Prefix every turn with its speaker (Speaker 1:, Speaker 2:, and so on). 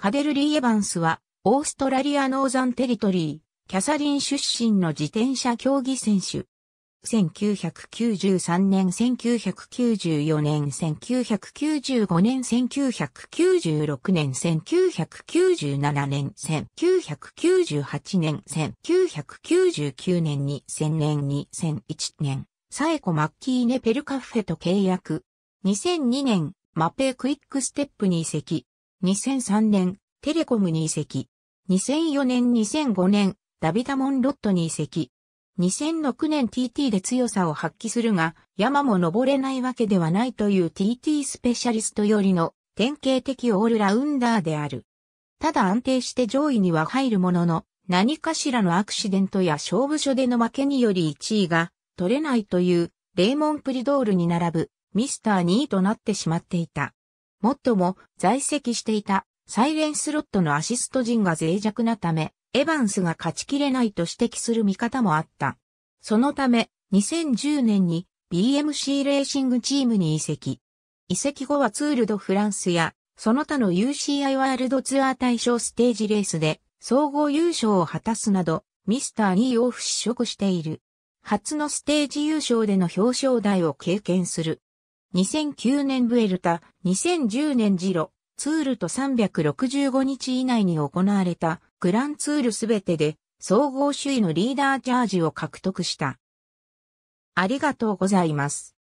Speaker 1: カデルリー・エヴァンスは、オーストラリア・ノーザン・テリトリー、キャサリン出
Speaker 2: 身の自転車競技選手。1993年、1994年、1995年、1996年、1997年、1998年、1999年、2000年、2001年、サエコ・マッキーネ・ペルカフェと契約。2002年、マペークイックステップに移籍。2003年、テレコムに移籍。2004年2005年、ダビダモンロットに移籍。2006年 TT で強さを発揮するが、山も登れないわけではないという TT スペシャリストよりの典型的オールラウンダーである。ただ安定して上位には入るものの、何かしらのアクシデントや勝負所での負けにより1位が取れないという、レーモン・プリドールに並ぶミスター2位となってしまっていた。もっとも在籍していたサイレンスロットのアシスト陣が脆弱なため、エヴァンスが勝ちきれないと指摘する見方もあった。そのため、2010年に BMC レーシングチームに移籍。移籍後はツールドフランスや、その他の UCI ワールドツアー対象ステージレースで、総合優勝を果たすなど、ミスター2を払拭している。初のステージ優勝での表彰台を経験する。2009年ブエルタ、2010年ジロ、ツールと365日以内に行われたグランツールすべてで総合首位のリ
Speaker 1: ーダーチャージを獲得した。ありがとうございます。